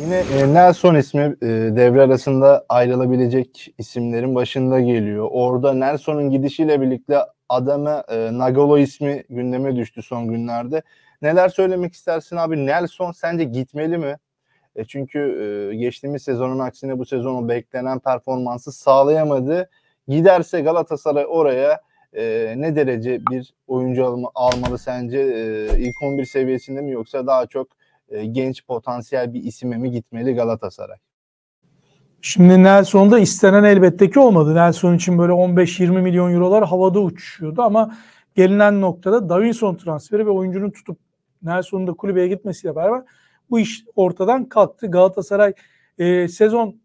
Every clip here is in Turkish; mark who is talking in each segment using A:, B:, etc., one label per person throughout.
A: Yine e, Nelson ismi e, devre arasında ayrılabilecek isimlerin başında geliyor. Orada Nelson'un gidişiyle birlikte adama e, Nagolo ismi gündeme düştü son günlerde. Neler söylemek istersin abi? Nelson sence gitmeli mi? E, çünkü e, geçtiğimiz sezonun aksine bu sezonu beklenen performansı sağlayamadı. Giderse Galatasaray oraya e, ne derece bir oyuncu alma, almalı sence? E, ilk 11 seviyesinde mi yoksa daha çok e, genç potansiyel bir isime mi gitmeli Galatasaray?
B: Şimdi Nelson'da istenen elbette ki olmadı. Nelson için böyle 15-20 milyon eurolar havada uçuşuyordu ama gelinen noktada Davinson transferi ve oyuncunun tutup Nelson'un da kulübeye gitmesiyle beraber bu iş ortadan kalktı. Galatasaray e, sezon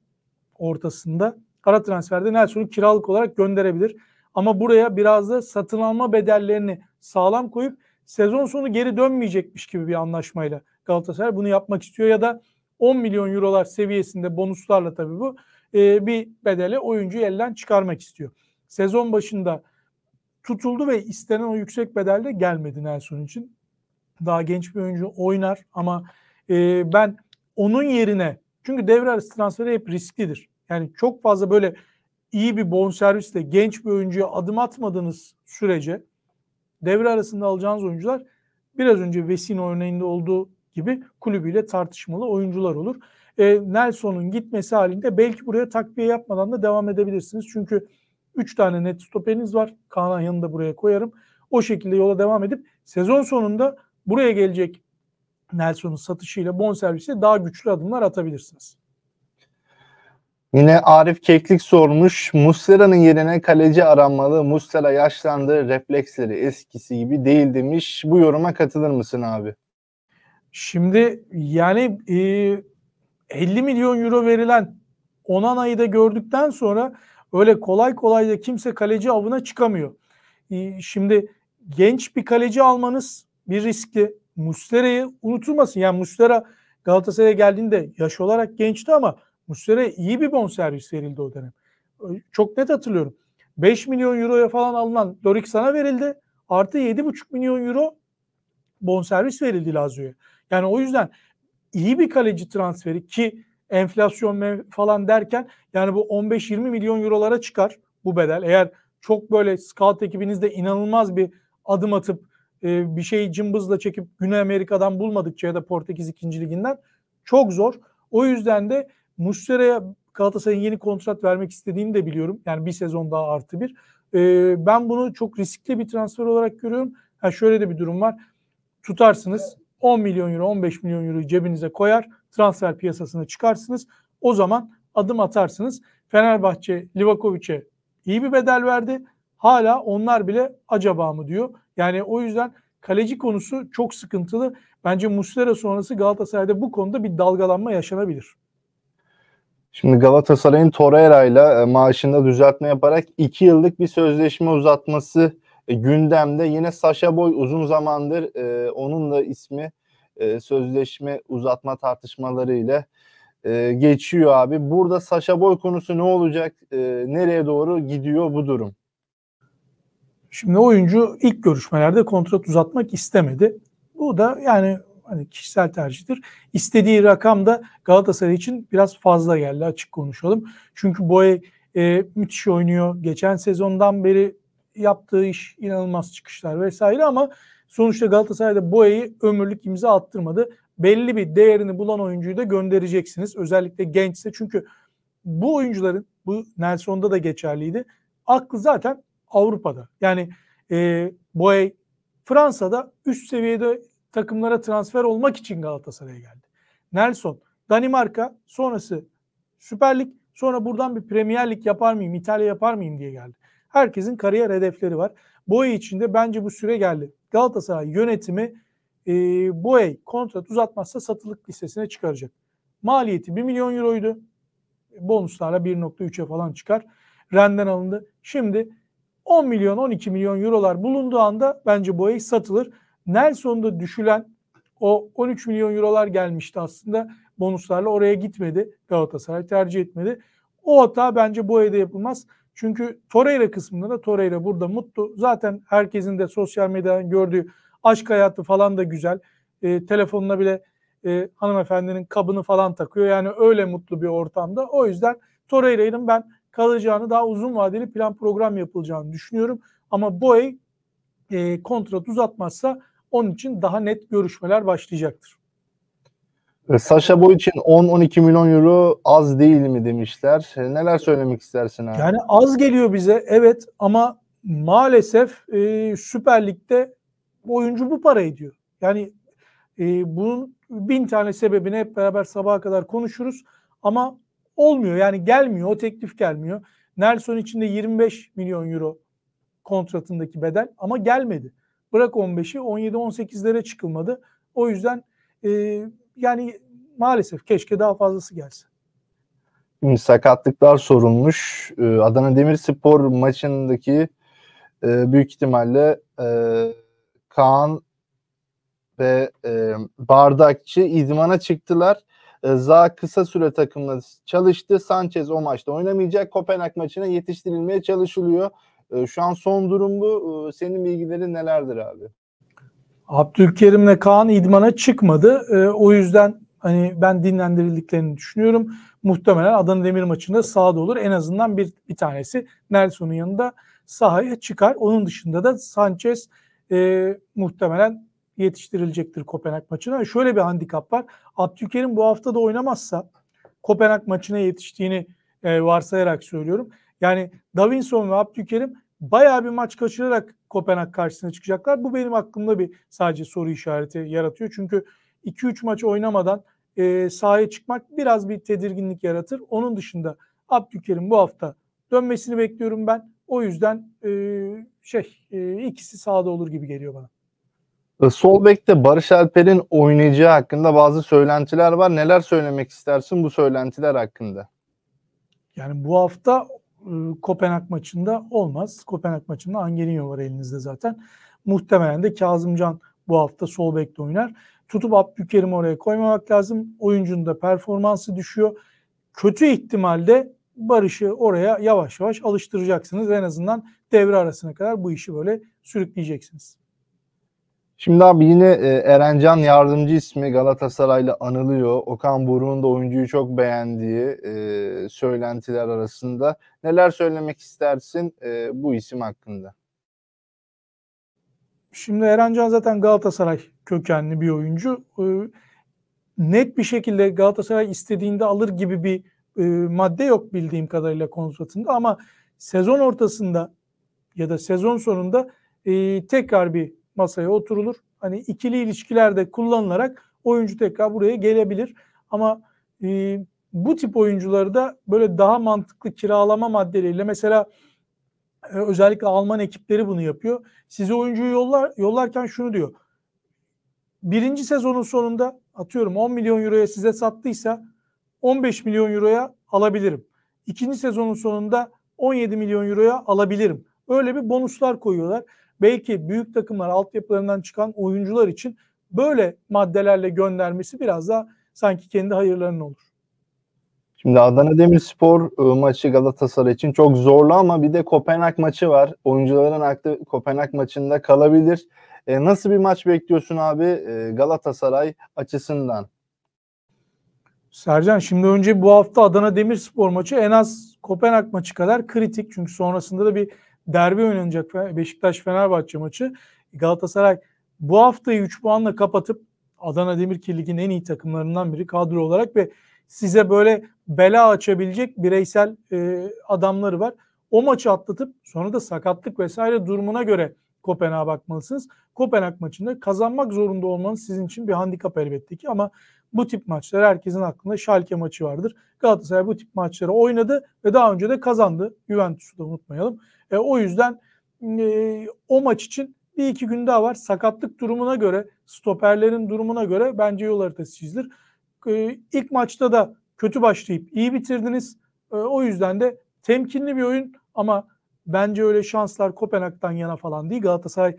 B: ortasında ara transferde Nelson'u kiralık olarak gönderebilir. Ama buraya biraz da satın alma bedellerini sağlam koyup sezon sonu geri dönmeyecekmiş gibi bir anlaşmayla Galatasaray bunu yapmak istiyor ya da 10 milyon eurolar seviyesinde bonuslarla tabii bu e, bir bedeli oyuncuyu elden çıkarmak istiyor. Sezon başında tutuldu ve istenen o yüksek bedelde gelmedi Nelson için. Daha genç bir oyuncu oynar ama e, ben onun yerine çünkü devre arası transferi hep risklidir. Yani çok fazla böyle iyi bir bonservisle genç bir oyuncuya adım atmadığınız sürece devre arasında alacağınız oyuncular biraz önce Vesin örneğinde olduğu gibi kulübüyle tartışmalı oyuncular olur. E, Nelson'un gitmesi halinde belki buraya takviye yapmadan da devam edebilirsiniz. Çünkü 3 tane net stoperiniz var. Kaan'ın yanında buraya koyarım. O şekilde yola devam edip sezon sonunda buraya gelecek Nelson'un satışıyla bonservise daha güçlü adımlar atabilirsiniz.
A: Yine Arif Keklik sormuş. Muslera'nın yerine kaleci aranmalı. Muslera yaşlandı. Refleksleri eskisi gibi değil demiş. Bu yoruma katılır mısın abi?
B: Şimdi yani e, 50 milyon euro verilen Onana'yı da gördükten sonra öyle kolay kolay da kimse kaleci avına çıkamıyor. E, şimdi genç bir kaleci almanız bir riskli. Muslera'yı unutulmasın. Yani Muslera Galatasaray'a geldiğinde yaş olarak gençti ama Muslera'ya iyi bir bonservis verildi o dönem. Çok net hatırlıyorum. 5 milyon euroya falan alınan Dorik sana verildi. Artı 7,5 milyon euro bonservis verildi Lazio'ya. Yani o yüzden iyi bir kaleci transferi ki enflasyon falan derken yani bu 15-20 milyon eurolara çıkar bu bedel. Eğer çok böyle scout ekibinizde inanılmaz bir adım atıp e, bir şeyi cımbızla çekip Güney Amerika'dan bulmadıkça ya da Portekiz 2. liginden çok zor. O yüzden de Muslera'ya Galatasaray'ın yeni kontrat vermek istediğini de biliyorum. Yani bir sezon daha artı bir. E, ben bunu çok riskli bir transfer olarak görüyorum. Ha şöyle de bir durum var. Tutarsınız 10 milyon euro, 15 milyon euro cebinize koyar, transfer piyasasına çıkarsınız. O zaman adım atarsınız. Fenerbahçe Livakovic'e iyi bir bedel verdi. Hala onlar bile acaba mı diyor. Yani o yüzden kaleci konusu çok sıkıntılı. Bence Muslera sonrası Galatasaray'da bu konuda bir dalgalanma yaşanabilir.
A: Şimdi Galatasaray'ın Torreira ile e, maaşında düzeltme yaparak 2 yıllık bir sözleşme uzatması e, gündemde. Yine Sasha Boy uzun zamandır e, onun da ismi e, sözleşme uzatma tartışmaları ile e, geçiyor abi. Burada Sasha Boy konusu ne olacak? E, nereye doğru gidiyor bu durum?
B: Şimdi oyuncu ilk görüşmelerde kontrat uzatmak istemedi. Bu da yani hani kişisel tercihtir. İstediği rakam da Galatasaray için biraz fazla geldi açık konuşalım. Çünkü Boye e, müthiş oynuyor. Geçen sezondan beri yaptığı iş inanılmaz çıkışlar vesaire ama sonuçta Galatasaray'da Boya'yı ömürlük imza attırmadı. Belli bir değerini bulan oyuncuyu da göndereceksiniz. Özellikle gençse çünkü bu oyuncuların bu Nelson'da da geçerliydi. Aklı zaten Avrupa'da. Yani e, Boye Fransa'da üst seviyede takımlara transfer olmak için Galatasaray'a geldi. Nelson Danimarka sonrası Süper Lig sonra buradan bir Premier Lig yapar mıyım İtalya yapar mıyım diye geldi. Herkesin kariyer hedefleri var. Boye içinde bence bu süre geldi. Galatasaray yönetimi e, Boye kontrat uzatmazsa satılık listesine çıkaracak. Maliyeti 1 milyon euroydu. Bonuslarla 1.3'e falan çıkar. Renden alındı. Şimdi 10 milyon 12 milyon eurolar bulunduğu anda bence Boye satılır. Nelson'da düşülen o 13 milyon eurolar gelmişti aslında bonuslarla oraya gitmedi. Galatasaray tercih etmedi. O hata bence Boye'de yapılmaz. Çünkü Torreira kısmında da Torreira burada mutlu. Zaten herkesin de sosyal medyadan gördüğü aşk hayatı falan da güzel. E, telefonuna bile e, hanımefendinin kabını falan takıyor. Yani öyle mutlu bir ortamda. O yüzden Torreira'nın ben kalacağını daha uzun vadeli plan program yapılacağını düşünüyorum. Ama Boey e, kontrat uzatmazsa onun için daha net görüşmeler başlayacaktır.
A: E, Sasha Boy için 10-12 milyon euro az değil mi demişler. E, neler söylemek istersin abi? Yani
B: az geliyor bize evet ama maalesef e, Süper Lig'de oyuncu bu para ediyor. Yani e, bunun bin tane sebebini hep beraber sabaha kadar konuşuruz ama olmuyor. Yani gelmiyor o teklif gelmiyor. Nelson için de 25 milyon euro kontratındaki bedel ama gelmedi. Bırak 15'i 17-18'lere çıkılmadı. O yüzden e, yani maalesef keşke daha fazlası gelse.
A: sakatlıklar sorulmuş. Ee, Adana Demirspor maçındaki e, büyük ihtimalle e, Kaan ve e, Bardakçı idmana çıktılar. Za kısa süre takımla çalıştı. Sanchez o maçta oynamayacak. Kopenhag maçına yetiştirilmeye çalışılıyor. Şu an son durum bu. Senin bilgilerin nelerdir abi?
B: Abdülkerim'le Kaan idmana çıkmadı. E, o yüzden hani ben dinlendirildiklerini düşünüyorum. Muhtemelen Adana Demir maçında sağda olur. En azından bir bir tanesi Nelson'un yanında sahaya çıkar. Onun dışında da Sanchez e, muhtemelen yetiştirilecektir Kopenhag maçına. Şöyle bir handikap var. Abdülkerim bu hafta da oynamazsa Kopenhag maçına yetiştiğini e, varsayarak söylüyorum. Yani Davinson ve Abdülkerim bayağı bir maç kaçırarak Kopenhag karşısına çıkacaklar. Bu benim aklımda bir sadece soru işareti yaratıyor. Çünkü 2-3 maç oynamadan e, sahaya çıkmak biraz bir tedirginlik yaratır. Onun dışında Abdülkerim bu hafta dönmesini bekliyorum ben. O yüzden e, şey e, ikisi sahada olur gibi geliyor bana.
A: E, sol bekte Barış Alper'in oynayacağı hakkında bazı söylentiler var. Neler söylemek istersin bu söylentiler hakkında?
B: Yani bu hafta Kopenhag maçında olmaz. Kopenhag maçında Angelinho var elinizde zaten. Muhtemelen de Kazımcan bu hafta sol bekte oynar. Tutup Abdülkerim'i oraya koymamak lazım. Oyuncunun da performansı düşüyor. Kötü ihtimalde Barış'ı oraya yavaş yavaş alıştıracaksınız. En azından devre arasına kadar bu işi böyle sürükleyeceksiniz.
A: Şimdi abi yine e, Erencan yardımcı ismi Galatasaray'la anılıyor. Okan Buruk'un da oyuncuyu çok beğendiği e, söylentiler arasında. Neler söylemek istersin e, bu isim hakkında?
B: Şimdi Erencan zaten Galatasaray kökenli bir oyuncu. net bir şekilde Galatasaray istediğinde alır gibi bir madde yok bildiğim kadarıyla kontratında ama sezon ortasında ya da sezon sonunda tekrar bir masaya oturulur. Hani ikili ilişkilerde kullanılarak oyuncu tekrar buraya gelebilir. Ama e, bu tip oyuncuları da böyle daha mantıklı kiralama maddeleriyle mesela e, özellikle Alman ekipleri bunu yapıyor. Size oyuncuyu yollar, yollarken şunu diyor. Birinci sezonun sonunda atıyorum 10 milyon euroya size sattıysa 15 milyon euroya alabilirim. İkinci sezonun sonunda 17 milyon euroya alabilirim. Öyle bir bonuslar koyuyorlar belki büyük takımlar altyapılarından çıkan oyuncular için böyle maddelerle göndermesi biraz daha sanki kendi hayırlarına olur.
A: Şimdi Adana Demirspor e, maçı Galatasaray için çok zorlu ama bir de Kopenhag maçı var. Oyuncuların aklı Kopenhag maçında kalabilir. E, nasıl bir maç bekliyorsun abi e,
B: Galatasaray açısından? Sercan şimdi önce bu hafta Adana Demirspor maçı en az Kopenhag maçı kadar kritik. Çünkü sonrasında da bir derbi oynanacak Beşiktaş-Fenerbahçe maçı. Galatasaray bu haftayı 3 puanla kapatıp Adana Demirkir Ligi'nin en iyi takımlarından biri kadro olarak ve size böyle bela açabilecek bireysel e, adamları var. O maçı atlatıp sonra da sakatlık vesaire durumuna göre Kopenhag'a bakmalısınız. Kopenhag maçında kazanmak zorunda olmanız sizin için bir handikap elbette ki ama bu tip maçlar herkesin aklında Schalke maçı vardır. Galatasaray bu tip maçları oynadı ve daha önce de kazandı. Juventus'u da unutmayalım. E, o yüzden e, o maç için bir iki gün daha var. Sakatlık durumuna göre, stoperlerin durumuna göre bence yol haritası çizilir. E, ilk maçta da kötü başlayıp iyi bitirdiniz. E, o yüzden de temkinli bir oyun ama bence öyle şanslar Kopenhag'dan yana falan değil. Galatasaray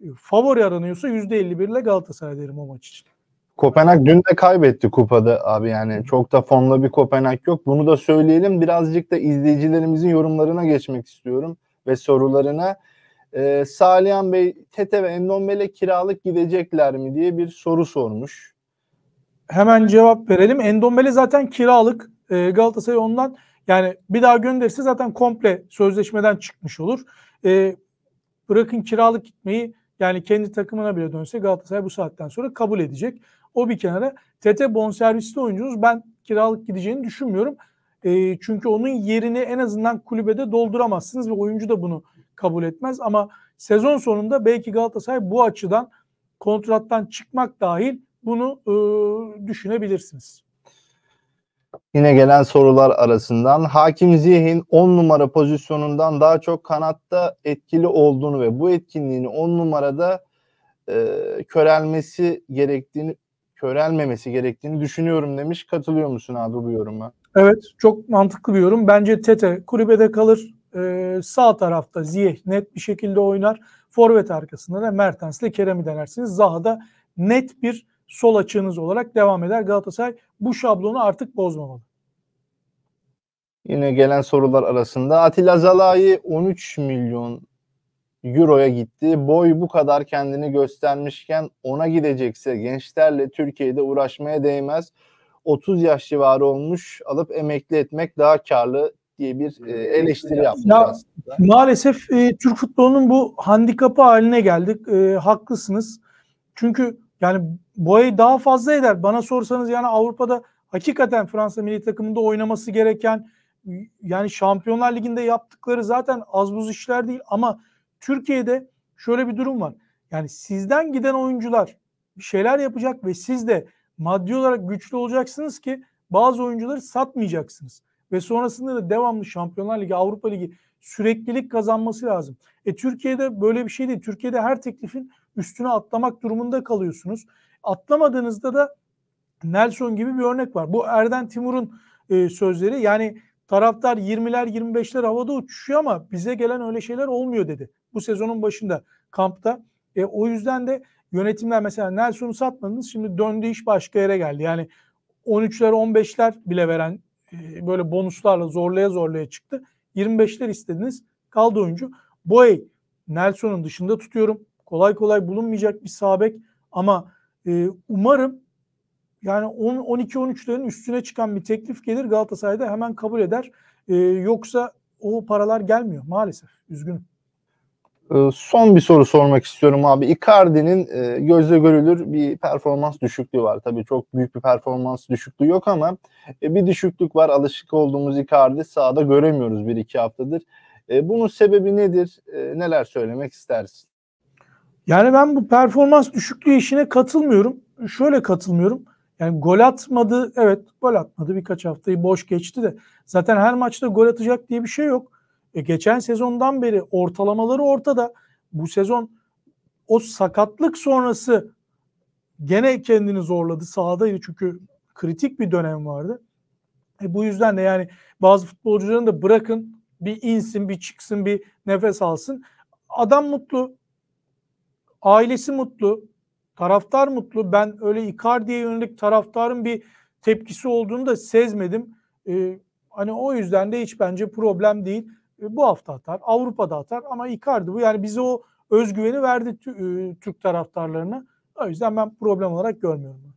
B: e, favori aranıyorsa %51 ile Galatasaray derim o maç için.
A: Kopenhag dün de kaybetti kupada abi yani çok da formda bir Kopenhag yok. Bunu da söyleyelim. Birazcık da izleyicilerimizin yorumlarına geçmek istiyorum ve sorularına. E, ee, Salihan Bey Tete ve Endombele kiralık gidecekler mi diye bir soru
B: sormuş. Hemen cevap verelim. Endombele zaten kiralık. E, Galatasaray ondan yani bir daha gönderse zaten komple sözleşmeden çıkmış olur. E, bırakın kiralık gitmeyi yani kendi takımına bile dönse Galatasaray bu saatten sonra kabul edecek. O bir kenara. Tete bonservisli oyuncunuz. Ben kiralık gideceğini düşünmüyorum. E, çünkü onun yerini en azından kulübede dolduramazsınız ve oyuncu da bunu kabul etmez. Ama sezon sonunda belki Galatasaray bu açıdan kontrattan çıkmak dahil bunu e, düşünebilirsiniz.
A: Yine gelen sorular arasından Hakim Ziyeh'in 10 numara pozisyonundan daha çok kanatta etkili olduğunu ve bu etkinliğini 10 numarada e, körelmesi gerektiğini körelmemesi gerektiğini düşünüyorum demiş. Katılıyor musun abi bu yoruma?
B: Evet çok mantıklı bir yorum. Bence Tete kulübede kalır. Ee, sağ tarafta Ziyeh net bir şekilde oynar. Forvet arkasında da Mertens ile Kerem'i denersiniz. Zaha da net bir sol açığınız olarak devam eder. Galatasaray bu şablonu artık bozmamalı.
A: Yine gelen sorular arasında Atilla Zalai 13 milyon Euro'ya gitti. Boy bu kadar kendini göstermişken ona gidecekse gençlerle Türkiye'de uğraşmaya değmez. 30 yaş civarı olmuş alıp emekli etmek daha karlı diye bir e, eleştiri yapmış ya,
B: Maalesef e, Türk futbolunun bu handikapı haline geldik. E, haklısınız. Çünkü yani boyayı daha fazla eder. Bana sorsanız yani Avrupa'da hakikaten Fransa milli takımında oynaması gereken yani Şampiyonlar Ligi'nde yaptıkları zaten az buz işler değil ama Türkiye'de şöyle bir durum var. Yani sizden giden oyuncular bir şeyler yapacak ve siz de maddi olarak güçlü olacaksınız ki bazı oyuncuları satmayacaksınız. Ve sonrasında da devamlı Şampiyonlar Ligi, Avrupa Ligi süreklilik kazanması lazım. E Türkiye'de böyle bir şey değil. Türkiye'de her teklifin üstüne atlamak durumunda kalıyorsunuz. Atlamadığınızda da Nelson gibi bir örnek var. Bu Erden Timur'un e, sözleri yani taraftar 20'ler 25'ler havada uçuşuyor ama bize gelen öyle şeyler olmuyor dedi. Bu sezonun başında kampta. E, o yüzden de yönetimler mesela Nelson'u satmadınız şimdi döndü iş başka yere geldi. Yani 13'ler 15'ler bile veren e, böyle bonuslarla zorlaya zorlaya çıktı. 25'ler istediniz kaldı oyuncu. Boy Nelson'un dışında tutuyorum. Kolay kolay bulunmayacak bir sabek ama e, umarım yani 12-13'lerin üstüne çıkan bir teklif gelir Galatasaray'da hemen kabul eder. E, yoksa o paralar gelmiyor maalesef. Üzgünüm.
A: Ee, son bir soru sormak istiyorum abi. Icardi'nin e, gözle görülür bir performans düşüklüğü var. Tabii çok büyük bir performans düşüklüğü yok ama e, bir düşüklük var. Alışık olduğumuz Icardi sahada göremiyoruz bir iki haftadır. E, bunun sebebi nedir? Neler söylemek
B: istersin? Yani ben bu performans düşüklüğü işine katılmıyorum. Şöyle katılmıyorum. Yani gol atmadı. Evet gol atmadı. Birkaç haftayı boş geçti de. Zaten her maçta gol atacak diye bir şey yok. E geçen sezondan beri ortalamaları ortada. Bu sezon o sakatlık sonrası gene kendini zorladı. Sahadaydı çünkü kritik bir dönem vardı. E bu yüzden de yani bazı futbolcuların da bırakın bir insin, bir çıksın, bir nefes alsın. Adam mutlu. Ailesi mutlu. Taraftar mutlu. Ben öyle Icardi'ye yönelik taraftarın bir tepkisi olduğunu da sezmedim. Ee, hani o yüzden de hiç bence problem değil bu hafta atar, Avrupa'da atar ama Icardi bu yani bize o özgüveni verdi e, Türk taraftarlarına. O yüzden ben problem olarak görmüyorum.